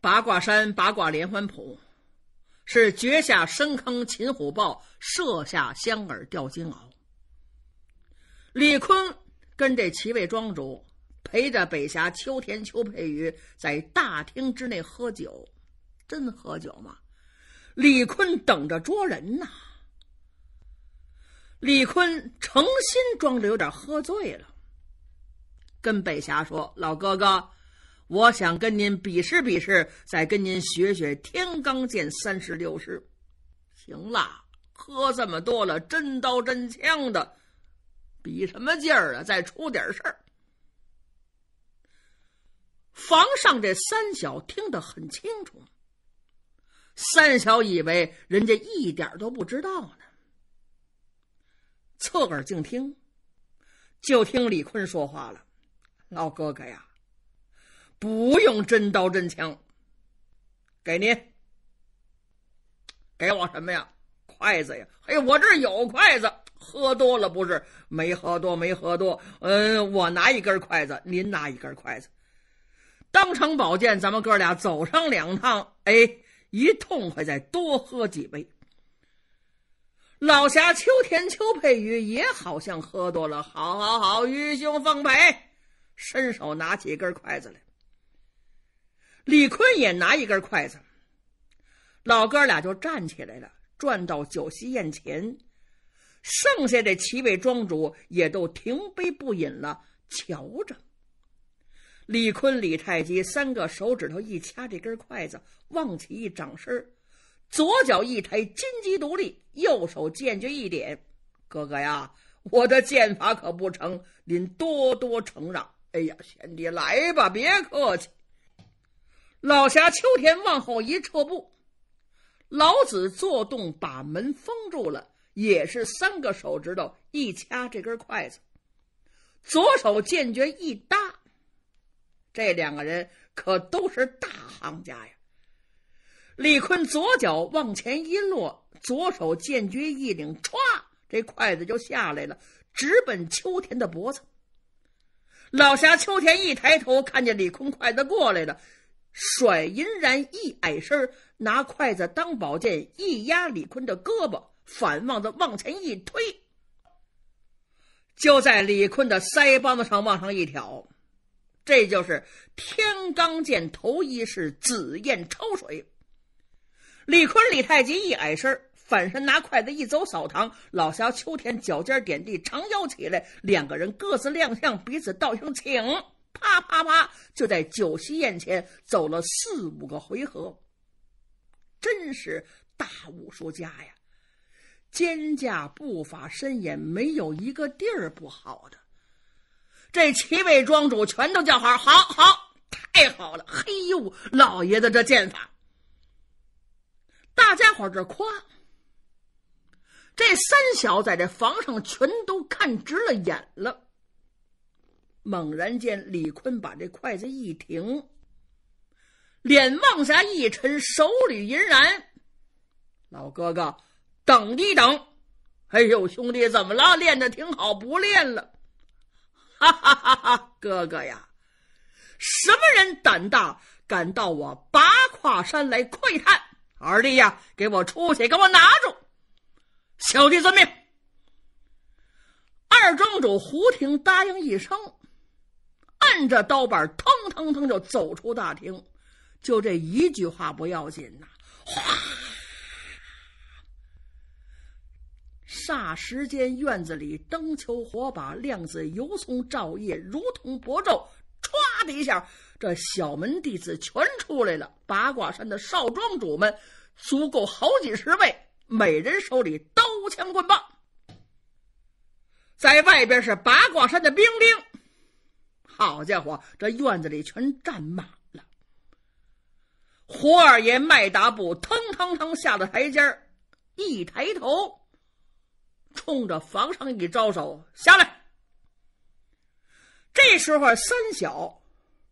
八卦山八卦连环谱，是掘下深坑擒虎豹，设下香饵钓金鳌。李坤跟这七位庄主陪着北侠秋田秋佩宇在大厅之内喝酒，真喝酒吗？李坤等着捉人呢。李坤诚心装着有点喝醉了，跟北侠说：“老哥哥。”我想跟您比试比试，再跟您学学天罡剑三十六式。行了，喝这么多了，真刀真枪的比什么劲儿啊？再出点事儿。房上这三小听得很清楚，三小以为人家一点都不知道呢，侧耳静听，就听李坤说话了：“老哥哥呀。”不用真刀真枪。给您，给我什么呀？筷子呀！嘿，我这有筷子。喝多了不是？没喝多，没喝多。嗯，我拿一根筷子，您拿一根筷子，当成宝剑。咱们哥俩走上两趟，哎，一痛快，再多喝几杯。老侠秋田秋佩玉也好像喝多了。好，好，好，愚兄奉陪。伸手拿起一根筷子来。李坤也拿一根筷子，老哥俩就站起来了，转到酒席宴前。剩下这七位庄主也都停杯不饮了，瞧着李坤、李太极三个手指头一掐这根筷子，往起一掌身，左脚一抬金鸡独立，右手剑就一点：“哥哥呀，我的剑法可不成，您多多承让。”“哎呀，贤弟来吧，别客气。”老侠秋田往后一撤步，老子做动把门封住了，也是三个手指头一掐这根筷子，左手剑诀一搭。这两个人可都是大行家呀！李坤左脚往前一落，左手剑诀一拧，歘，这筷子就下来了，直奔秋田的脖子。老侠秋田一抬头，看见李坤筷子过来了。甩银然一矮身，拿筷子当宝剑一压李坤的胳膊，反望着往前一推，就在李坤的腮帮子上往上一挑，这就是天罡剑头一式紫燕抽水。李坤李太极一矮身，反身拿筷子一走扫堂，老侠秋天脚尖点地长腰起来，两个人各自亮相，彼此道声请。啪啪啪！就在酒席宴前走了四五个回合，真是大武术家呀！肩架步法身眼，没有一个地儿不好的。这七位庄主全都叫好，好，好，太好了！嘿呦，老爷子这剑法，大家伙这夸。这三小在这房上全都看直了眼了。猛然间，李坤把这筷子一停，脸往下一沉，手里银然：“老哥哥，等一等。”“哎呦，兄弟，怎么了？练的挺好，不练了。”“哈哈哈哈！哥哥呀，什么人胆大，敢到我八卦山来窥探？二弟呀，给我出去，给我拿住！”“小弟遵命。”二庄主胡婷答应一声。按着刀板，腾腾腾就走出大厅。就这一句话不要紧呐，哗！霎时间，院子里灯球火把亮子油葱照夜，如同薄昼。唰的一下，这小门弟子全出来了。八卦山的少庄主们足够好几十位，每人手里刀枪棍棒。在外边是八卦山的兵丁。好家伙，这院子里全站满了。胡二爷迈大步，腾腾腾下了台阶一抬头，冲着房上一招手：“下来！”这时候，三小、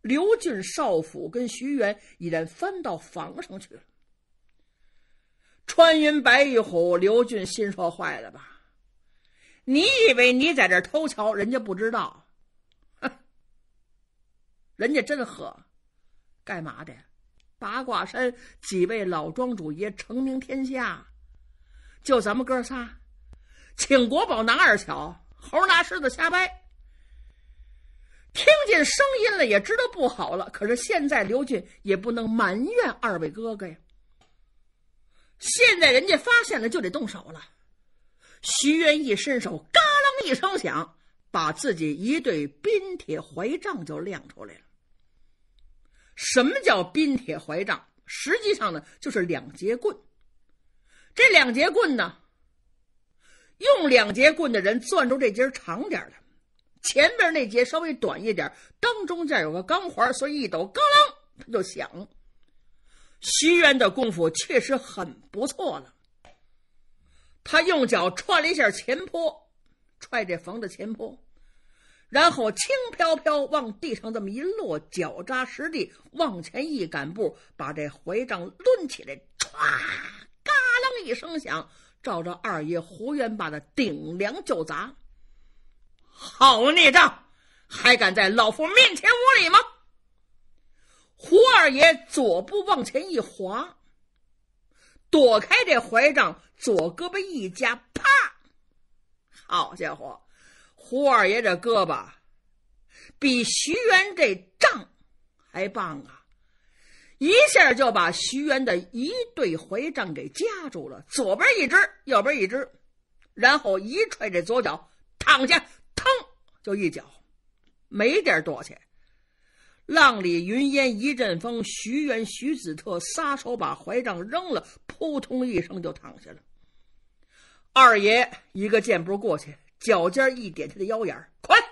刘俊、少府跟徐元已然翻到房上去了。穿云白玉虎刘俊心说：“坏了吧？你以为你在这偷瞧，人家不知道。”人家真喝，干嘛的？八卦山几位老庄主爷成名天下，就咱们哥仨，请国宝拿二巧，猴拿狮子瞎掰。听见声音了，也知道不好了。可是现在刘俊也不能埋怨二位哥哥呀。现在人家发现了，就得动手了。徐元一伸手，嘎啷一声响。把自己一对冰铁怀杖就亮出来了。什么叫冰铁怀杖？实际上呢，就是两节棍。这两节棍呢，用两节棍的人攥住这节长点的，前边那节稍微短一点，当中间有个钢环，所以一抖，咯啷，它就响。徐元的功夫确实很不错了。他用脚踹了一下前坡。踹这房的前坡，然后轻飘飘往地上这么一落，脚扎实地往前一赶步，把这怀杖抡起来，唰，嘎啷一声响，照着二爷胡元霸的顶梁就砸。好孽障，还敢在老夫面前无礼吗？胡二爷左步往前一滑，躲开这怀杖，左胳膊一夹，啪。好家伙，胡二爷这胳膊比徐元这杖还棒啊！一下就把徐元的一对怀杖给夹住了，左边一只，右边一只，然后一踹这左脚，躺下，腾就一脚，没点躲去。浪里云烟一阵风，徐元、徐子特撒手把怀杖扔了，扑通一声就躺下了。二爷一个箭步过去，脚尖一点他的腰眼快。滚！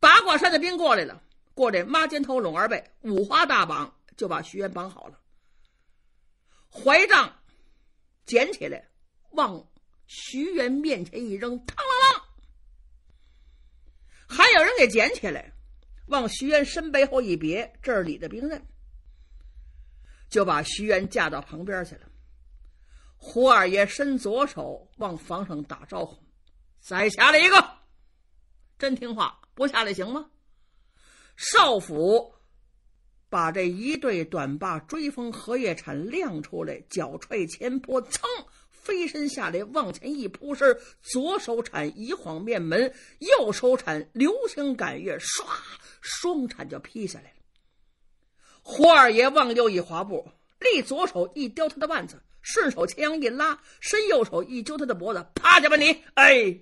八卦山的兵过来了，过来，抹肩头拢二背，五花大绑就把徐元绑好了。怀杖捡起来，往徐元面前一扔，嘡啷啷！还有人给捡起来，往徐元身背后一别，这是你的兵刃，就把徐元架到旁边去了。胡二爷伸左手往房上打招呼：“再下来一个，真听话，不下来行吗？”少府把这一对短把追风荷叶铲亮出来，脚踹前坡，噌，飞身下来，往前一扑身，左手铲一晃面门，右手铲流星赶月，唰，双铲就劈下来了。胡二爷往右一滑步，立左手一叼他的腕子。顺手牵羊一拉，伸右手一揪他的脖子，趴下吧你！哎，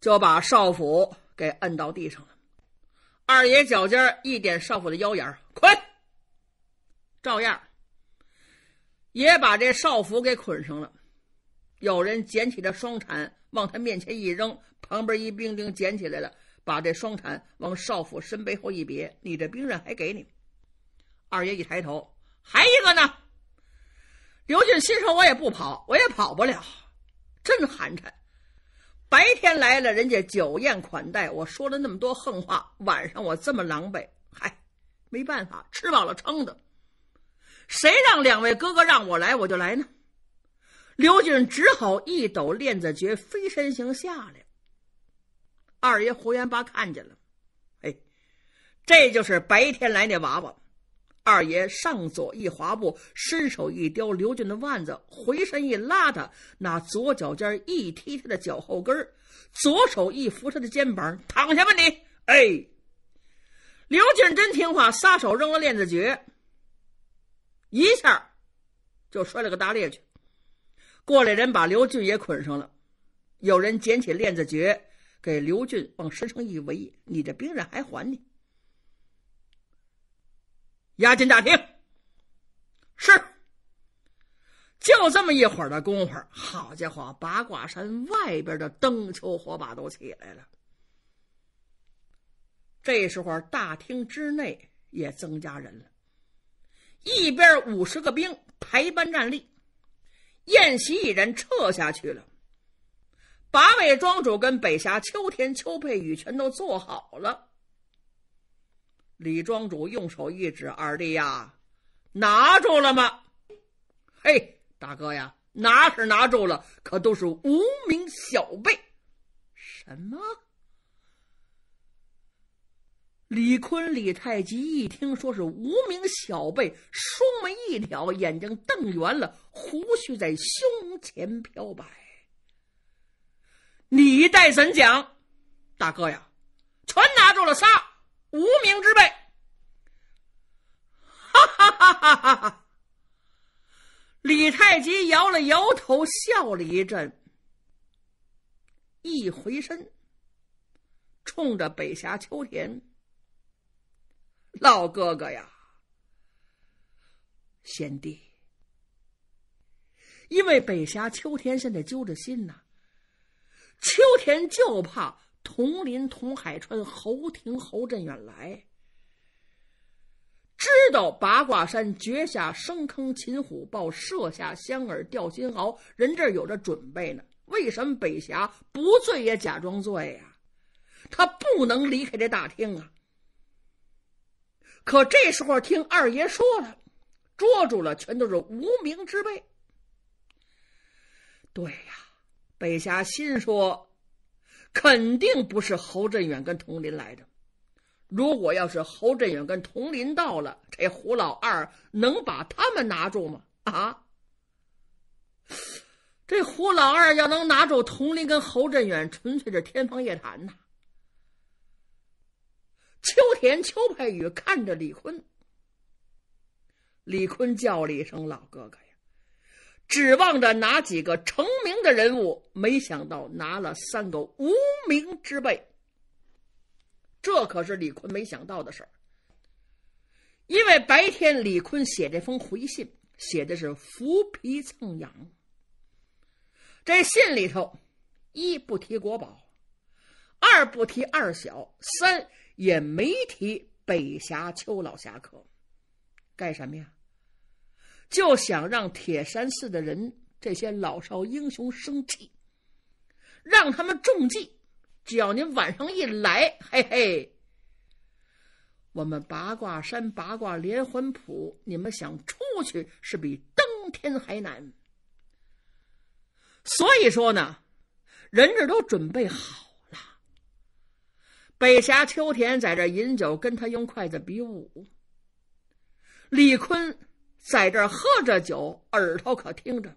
就把少府给摁到地上了。二爷脚尖一点少府的腰眼捆，照样，也把这少府给捆上了。有人捡起这双铲，往他面前一扔，旁边一兵丁捡起来了，把这双铲往少府身背后一别，你这兵刃还给你。二爷一抬头，还一个呢。刘俊心说：“我也不跑，我也跑不了，真寒碜。白天来了，人家酒宴款待，我说了那么多横话，晚上我这么狼狈，嗨，没办法，吃饱了撑的。谁让两位哥哥让我来，我就来呢。”刘俊只好一抖链子诀，飞身形下来。二爷胡元八看见了，哎，这就是白天来那娃娃。二爷上左一滑步，伸手一叼刘俊的腕子，回身一拉他，那左脚尖一踢他的脚后跟左手一扶他的肩膀，躺下吧你。哎，刘俊真听话，撒手扔了链子诀，一下就摔了个大裂去。过来人把刘俊也捆上了，有人捡起链子诀给刘俊往身上一围，你这兵刃还还你。押进大厅。是，就这么一会儿的功夫，好家伙，八卦山外边的灯球火把都起来了。这时候，大厅之内也增加人了，一边五十个兵排班站立，宴席已然撤下去了，八位庄主跟北侠秋天、秋佩宇全都坐好了。李庄主用手一指：“二弟呀，拿住了吗？”“嘿，大哥呀，拿是拿住了，可都是无名小辈。”“什么？”李坤、李太极一听说是无名小辈，双眉一挑，眼睛瞪圆了，胡须在胸前飘摆。“你待怎讲？”“大哥呀，全拿住了仨。”无名之辈，哈哈哈哈哈哈！李太极摇了摇头，笑了一阵，一回身，冲着北侠秋田：“老哥哥呀，贤弟，因为北侠秋田现在揪着心呐，秋田就怕。”铜林、佟海川、侯廷、侯振远来，知道八卦山绝下生坑擒虎豹，设下香饵钓金鳌。人这儿有着准备呢。为什么北侠不醉也假装醉呀？他不能离开这大厅啊。可这时候听二爷说了，捉住了全都是无名之辈。对呀，北侠心说。肯定不是侯振远跟佟林来的。如果要是侯振远跟佟林到了，这胡老二能把他们拿住吗？啊，这胡老二要能拿住佟林跟侯振远，纯粹是天方夜谭呐。秋田、秋佩宇看着李坤，李坤叫了一声“老哥哥”。呀”。指望着拿几个成名的人物，没想到拿了三个无名之辈。这可是李坤没想到的事儿。因为白天李坤写这封回信，写的是浮皮蹭痒。这信里头，一不提国宝，二不提二小，三也没提北侠邱老侠客，干什么呀？就想让铁山寺的人，这些老少英雄生气，让他们中计。只要您晚上一来，嘿嘿，我们八卦山八卦连环谱，你们想出去是比登天还难。所以说呢，人这都准备好了。北侠秋田在这饮酒，跟他用筷子比武。李坤。在这儿喝着酒，耳朵可听着，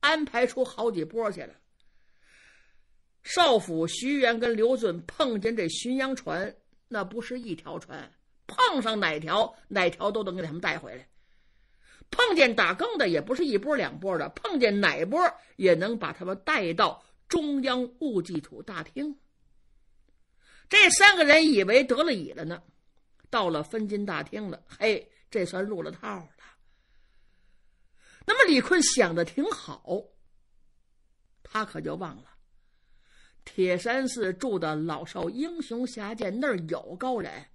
安排出好几波去了。少府徐元跟刘遵碰见这巡洋船，那不是一条船，碰上哪条，哪条都能给他们带回来。碰见打更的，也不是一波两波的，碰见哪波也能把他们带到中央务继土大厅。这三个人以为得了乙了呢，到了分金大厅了，嘿。这算入了套了。那么李坤想的挺好，他可就忘了铁山寺住的老少英雄侠剑那儿有高人。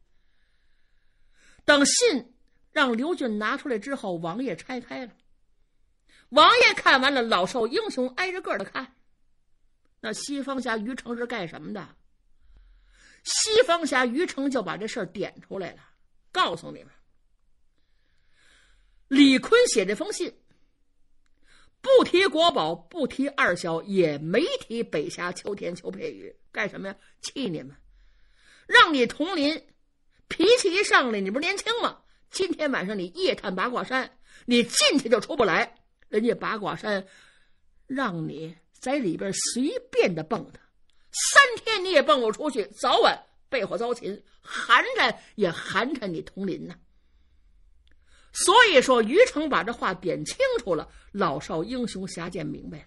等信让刘俊拿出来之后，王爷拆开了。王爷看完了，老少英雄挨着个的看。那西方侠于成是干什么的？西方侠于成就把这事儿点出来了，告诉你们。李坤写这封信，不提国宝，不提二小，也没提北侠秋田秋佩雨，干什么呀？气你们，让你佟林脾气一上来，你不是年轻吗？今天晚上你夜探八卦山，你进去就出不来。人家八卦山，让你在里边随便的蹦跶，三天你也蹦不出去，早晚被火遭擒，寒碜也寒碜你佟林呢。所以说，于成把这话点清楚了，老少英雄侠剑明白了。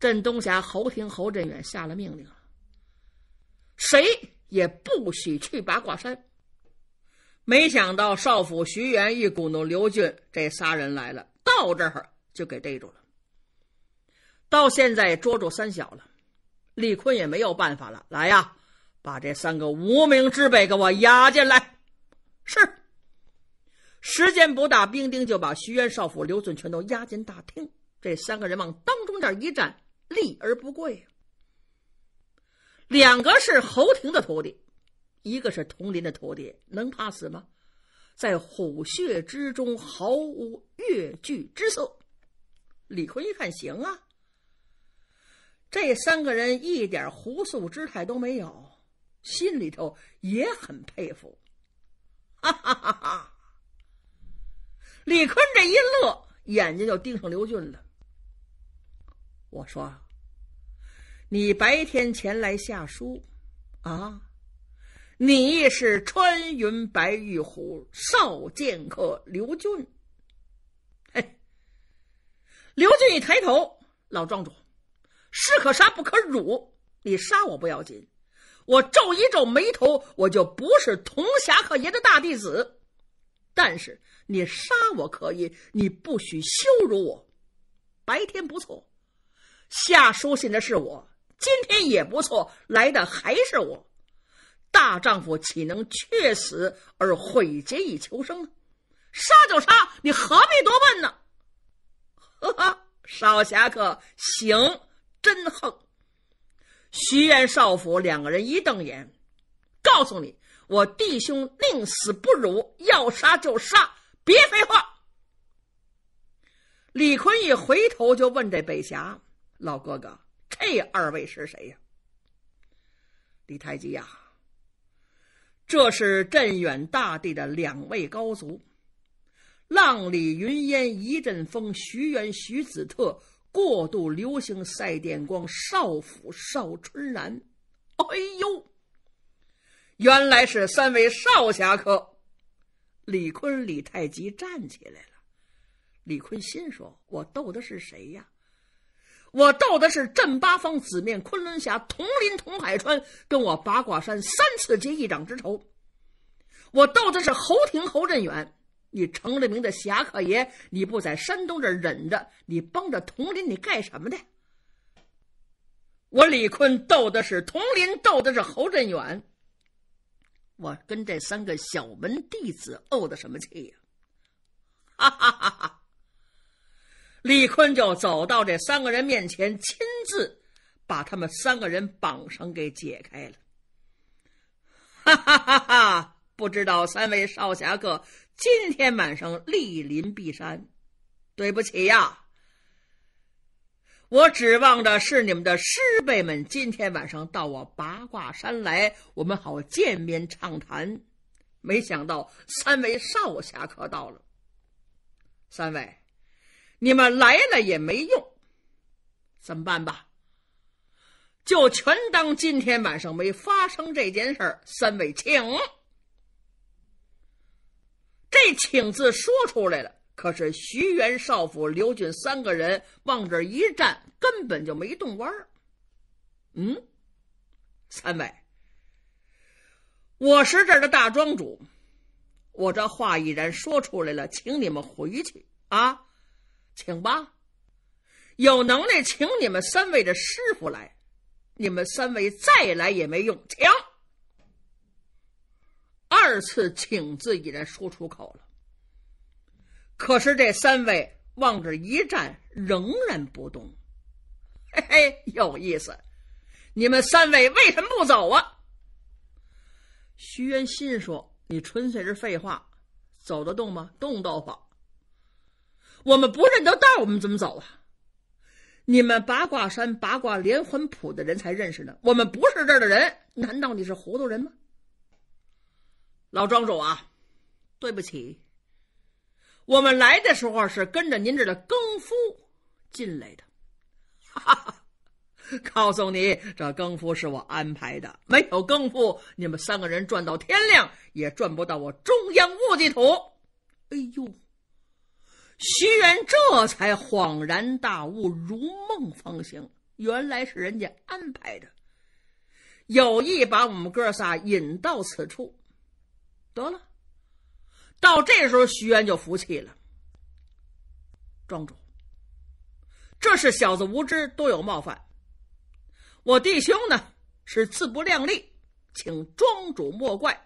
镇东侠侯廷侯振远下了命令了，谁也不许去八卦山。没想到少府徐元一股弄刘俊这仨人来了，到这儿就给逮住了。到现在捉住三小了，李坤也没有办法了。来呀，把这三个无名之辈给我押进来。时间不大，兵丁就把徐元少府、刘俊全都押进大厅。这三个人往当中这儿一站，立而不跪。两个是侯廷的徒弟，一个是童林的徒弟，能怕死吗？在虎穴之中毫无越剧之色。李逵一看，行啊，这三个人一点狐素之态都没有，心里头也很佩服，哈哈哈哈。李坤这一乐，眼睛就盯上刘俊了。我说：“你白天前来下书，啊，你是穿云白玉虎少剑客刘俊。”嘿，刘俊一抬头，老庄主，士可杀不可辱。你杀我不要紧，我皱一皱眉头，我就不是铜侠客爷的大弟子。但是。你杀我可以，你不许羞辱我。白天不错，下书信的是我，今天也不错，来的还是我。大丈夫岂能却死而毁节以求生？杀就杀，你何必多问呢？呵 呵，少侠客行真横。徐彦少府两个人一瞪眼，告诉你：我弟兄宁死不辱，要杀就杀。别废话！李坤一回头就问这北侠老哥哥：“这二位是谁呀？”李太极呀，这是镇远大帝的两位高足，浪里云烟一阵风，徐元徐子特过度流星赛电光，少府少春然。哎呦，原来是三位少侠客。李坤、李太极站起来了。李坤心说：“我斗的是谁呀？我斗的是镇八方、紫面昆仑侠、童林、童海川，跟我八卦山三次结一掌之仇。我斗的是侯廷、侯振远。你成了名的侠客爷，你不在山东这忍着，你帮着童林，你干什么的？我李坤斗的是童林，斗的是侯振远。”我跟这三个小门弟子怄的什么气呀？哈哈哈！哈李坤就走到这三个人面前，亲自把他们三个人绑绳给解开了。哈哈哈哈！不知道三位少侠客今天晚上莅临碧山，对不起呀。我指望着是你们的师辈们今天晚上到我八卦山来，我们好见面畅谈。没想到三位少侠可到了，三位，你们来了也没用，怎么办吧？就全当今天晚上没发生这件事儿。三位，请，这“请”字说出来了。可是徐元少府、刘俊三个人往这一站，根本就没动弯儿。嗯，三位，我是这儿的大庄主，我这话已然说出来了，请你们回去啊，请吧。有能耐，请你们三位的师傅来，你们三位再来也没用，请。二次请字已然说出口了。可是这三位往这一站，仍然不动。嘿嘿，有意思！你们三位为什么不走啊？徐元心说：“你纯粹是废话，走得动吗？动都好。我们不认得道，我们怎么走啊？你们八卦山八卦连环谱的人才认识呢。我们不是这儿的人，难道你是糊涂人吗？老庄主啊，对不起。”我们来的时候是跟着您这的更夫进来的，哈哈哈！告诉你，这更夫是我安排的，没有更夫，你们三个人转到天亮也转不到我中央墓地土。哎呦，徐元这才恍然大悟，如梦方醒，原来是人家安排的，有意把我们哥仨引到此处。得了。到这时候，徐渊就服气了。庄主，这是小子无知，多有冒犯。我弟兄呢是自不量力，请庄主莫怪。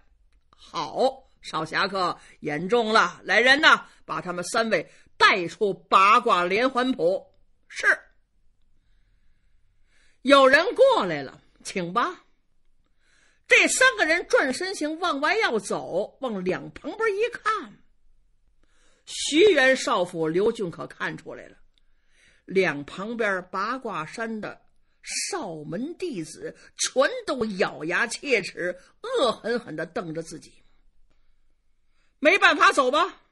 好，少侠客，严重了。来人呐，把他们三位带出八卦连环谱。是，有人过来了，请吧。这三个人转身行往外要走，往两旁边一看，徐元少府刘俊可看出来了，两旁边八卦山的少门弟子全都咬牙切齿、恶狠狠的瞪着自己，没办法走吧？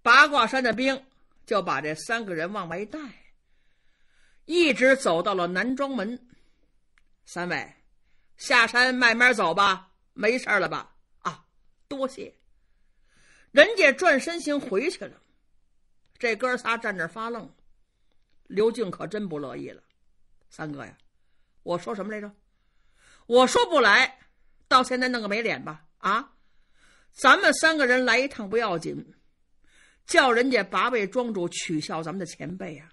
八卦山的兵就把这三个人往外带，一直走到了南庄门，三位。下山慢慢走吧，没事了吧？啊，多谢。人家转身先回去了，这哥仨站那发愣。刘静可真不乐意了，三哥呀，我说什么来着？我说不来，到现在弄个没脸吧？啊，咱们三个人来一趟不要紧，叫人家八位庄主取笑咱们的前辈呀，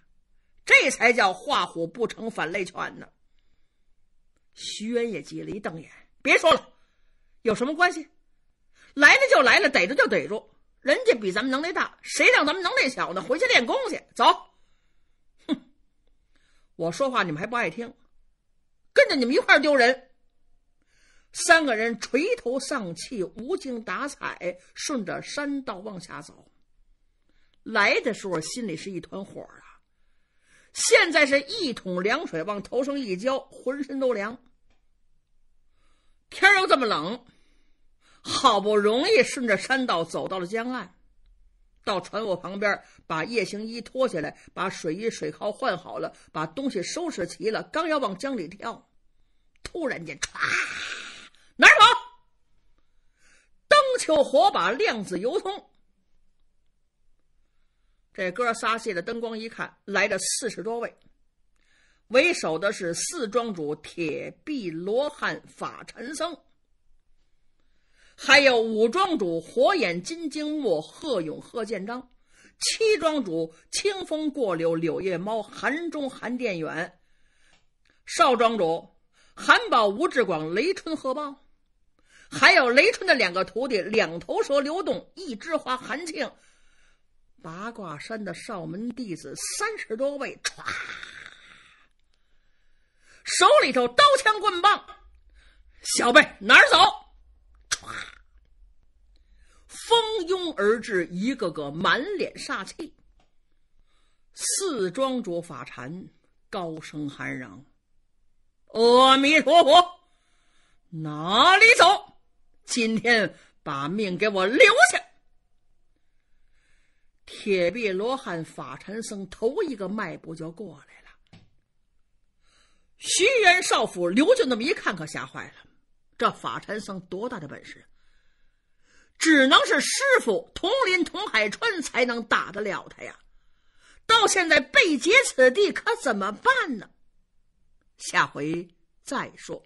这才叫画虎不成反类犬呢。徐元也急了一瞪眼，别说了，有什么关系？来了就来了，逮着就逮住。人家比咱们能耐大，谁让咱们能耐小呢？回去练功去，走！哼，我说话你们还不爱听，跟着你们一块丢人。三个人垂头丧气、无精打采，顺着山道往下走。来的时候心里是一团火啊！现在是一桶凉水往头上一浇，浑身都凉。天又这么冷，好不容易顺着山道走到了江岸，到船坞旁边，把夜行衣脱下来，把水衣水靠换好了，把东西收拾齐了，刚要往江里跳，突然间，唰，哪儿跑？灯球火把亮子油通。这哥仨借着灯光一看，来了四十多位，为首的是四庄主铁臂罗汉法尘僧，还有五庄主火眼金睛木贺勇贺建章，七庄主清风过柳柳叶猫韩中韩殿远，少庄主韩宝吴志广雷春贺豹，还有雷春的两个徒弟两头蛇刘栋一枝花韩庆。八卦山的少门弟子三十多位，歘。手里头刀枪棍棒，小辈哪儿走？歘。蜂拥而至，一个个满脸煞气。四庄着法禅高声喊嚷：“阿弥陀佛，哪里走？今天把命给我留下！”铁臂罗汉法禅僧头一个迈步就过来了。徐元少府刘俊那么一看，可吓坏了。这法禅僧多大的本事？只能是师傅同林、同海川才能打得了他呀。到现在被劫此地，可怎么办呢？下回再说。